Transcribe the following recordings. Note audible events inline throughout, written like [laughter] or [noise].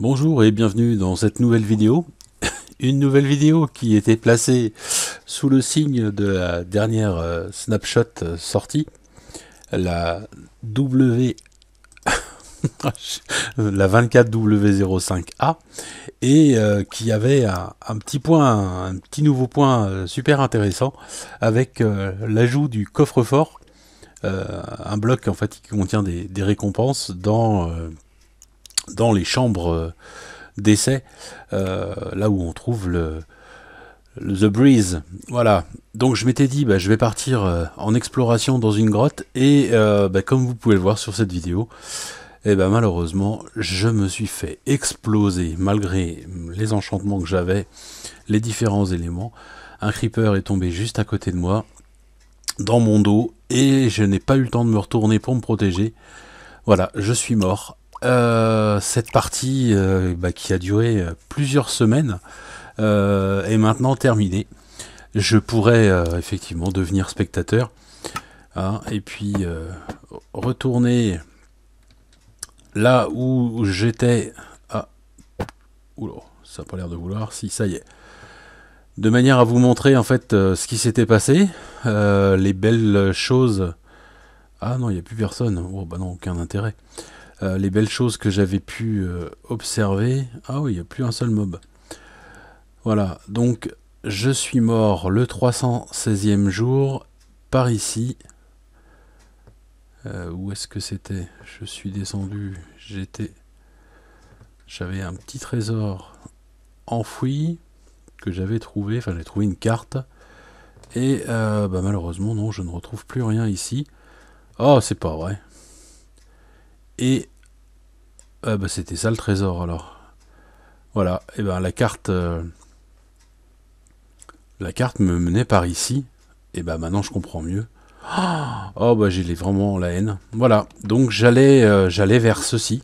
Bonjour et bienvenue dans cette nouvelle vidéo. [laughs] Une nouvelle vidéo qui était placée sous le signe de la dernière euh, snapshot euh, sortie, la W [laughs] la 24W05A et euh, qui avait un, petit point, un petit nouveau point super intéressant avec l'ajout du coffre-fort, un bloc en fait qui contient des récompenses dans dans les chambres euh, d'essai, euh, là où on trouve le, The Breeze. Voilà. Donc je m'étais dit, bah, je vais partir euh, en exploration dans une grotte, et bah, comme vous pouvez le voir sur cette vidéo, et eh ben, malheureusement, je me suis fait exploser malgré les enchantements que j'avais, les différents éléments. Un creeper est tombé juste à côté de moi, dans mon dos, et je n'ai pas eu le temps de me retourner pour me protéger. Voilà, je suis mort. Euh, cette partie euh, bah, qui a duré euh, plusieurs semaines est maintenant terminée. Je pourrais effectivement devenir spectateur hein, et puis retourner là où j'étais. Ah, ça n'a pas l'air de vouloir. Si, ça y est. De manière à vous montrer en fait ce qui s'était passé, les belles choses. Ah non, il n'y a plus personne. Oh bah non, aucun intérêt. Euh, les belles choses que j'avais pu euh, observer. Ah oui, il n'y a plus un seul mob. Voilà, donc je suis mort le 316e jour par ici. Euh, où est-ce que c'était Je suis descendu, j'étais... J'avais un petit trésor enfoui que j'avais trouvé, enfin j'ai trouvé une carte. Et bah, malheureusement non, je ne retrouve plus rien ici. Oh, c'est pas vrai. Et ah bah, c'était ça le trésor alors. Voilà, et eh ben la carte euh, la carte me menait par ici. Et eh ben maintenant je comprends mieux. Oh, oh bah j'ai vraiment la haine. Voilà, donc j'allais euh, vers ceci.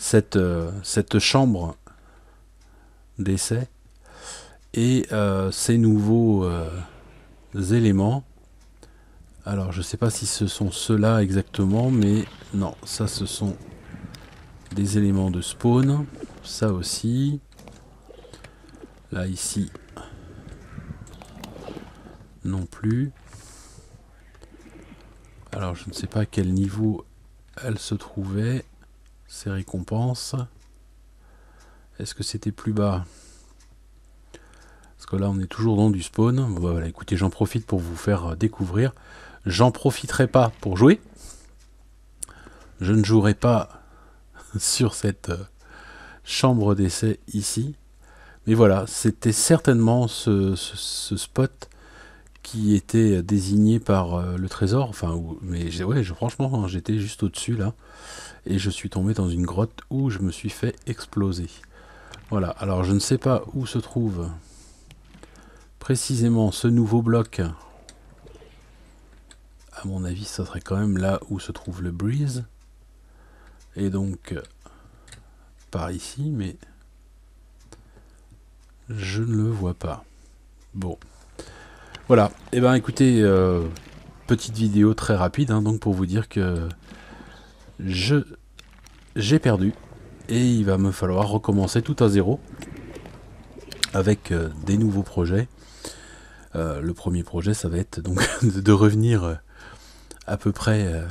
Cette, euh, cette chambre d'essai et ces nouveaux éléments alors, je sais pas si ce sont ceux-là exactement, mais non, ça, ce sont des éléments de spawn. Ça aussi. Là, ici. Non plus. Alors, je ne sais pas à quel niveau elle se trouvait, ces récompenses. Est-ce que c'était plus bas Parce que là, on est toujours dans du spawn. Voilà, écoutez, j'en profite pour vous faire découvrir. J'en profiterai pas pour jouer. Je ne jouerai pas [laughs] sur cette euh, chambre d'essai ici. Mais voilà, c'était certainement ce, spot qui était désigné par euh, le trésor. Enfin, mais ouais, franchement, hein, j'étais juste au-dessus là. Et je suis tombé dans une grotte où je me suis fait exploser. Voilà, alors je ne sais pas où se trouve précisément ce nouveau bloc à mon avis, ça serait quand même là où se trouve le breeze. Et donc, euh, par ici, mais je ne le vois pas. Bon. Voilà. Et eh ben écoutez, euh, petite vidéo très rapide, hein, donc pour vous dire que je j'ai perdu. Et il va me falloir recommencer tout à zéro avec euh, des nouveaux projets. le premier projet, ça va être donc [laughs] de revenir à peu près euh,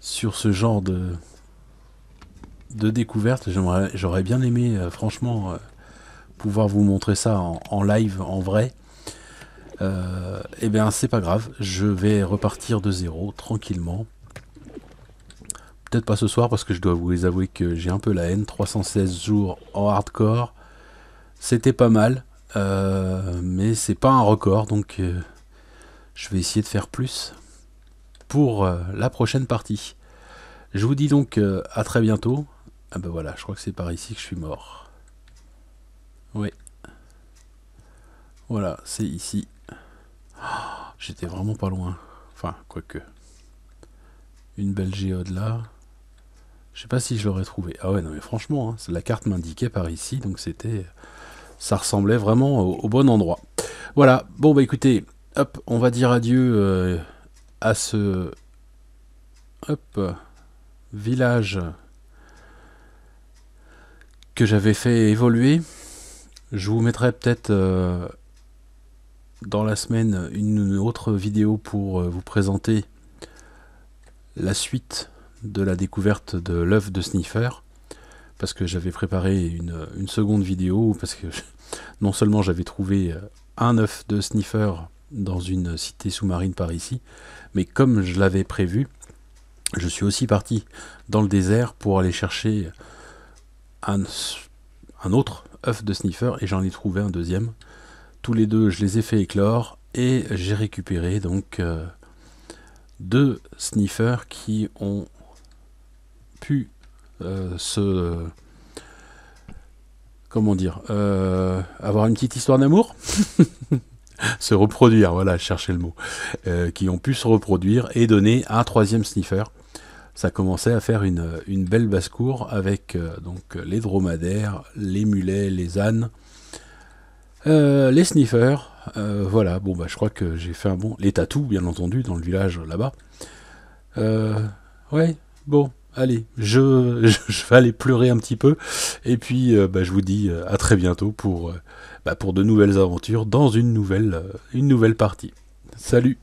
sur ce genre de, de découverte. J'aurais bien aimé, euh, franchement, euh, pouvoir vous montrer ça en, live, en vrai. Eh bien, c'est pas grave. Je vais repartir de zéro tranquillement. Peut-être pas ce soir parce que je dois vous avouer que j'ai un peu la haine. 316 jours en hardcore. C'était pas mal. mais c'est pas un record, donc je vais essayer de faire plus pour euh, la prochaine partie. Je vous dis donc euh, à très bientôt. Ah ben voilà, je crois que c'est par ici que je suis mort. Oui. Voilà, c'est ici. Ah, j'étais vraiment pas loin. Enfin, quoique. Une belle géode là. Je sais pas si je l'aurais trouvé. Ah ouais, non mais franchement, hein, la carte m'indiquait par ici, donc c'était... Ça ressemblait vraiment au, bon endroit. Voilà, bon bah écoutez, hop, on va dire adieu... Euh, ce village que j'avais fait évoluer. Je vous mettrai peut-être euh, dans la semaine une autre vidéo pour euh, vous présenter la suite de la découverte de l'œuf de Sniffer. Parce que j'avais préparé une, seconde vidéo, parce que [laughs] non seulement j'avais trouvé euh, un œuf de Sniffer dans une cité sous-marine par ici. Mais comme je l'avais prévu, je suis aussi parti dans le désert pour aller chercher un, autre œuf de sniffer et j'en ai trouvé un deuxième. Tous les deux, je les ai fait éclore et j'ai récupéré donc euh, deux sniffers qui ont pu euh, se comment dire euh, avoir une petite histoire d'amour [laughs] se reproduire, voilà, chercher le mot, euh, qui ont pu se reproduire et donner un troisième sniffer. Ça commençait à faire une, belle basse-cour avec euh, donc les dromadaires, les mulets, les ânes, euh, les sniffers. voilà, bon bah je crois que j'ai fait un bon. Les tatous, bien entendu, dans le village là-bas. ouais, bon, allez, [laughs] je, vais aller pleurer un petit peu. Et puis, euh, bah, je vous dis euh, à très bientôt pour, euh, bah, pour de nouvelles aventures dans une nouvelle, une nouvelle partie. Salut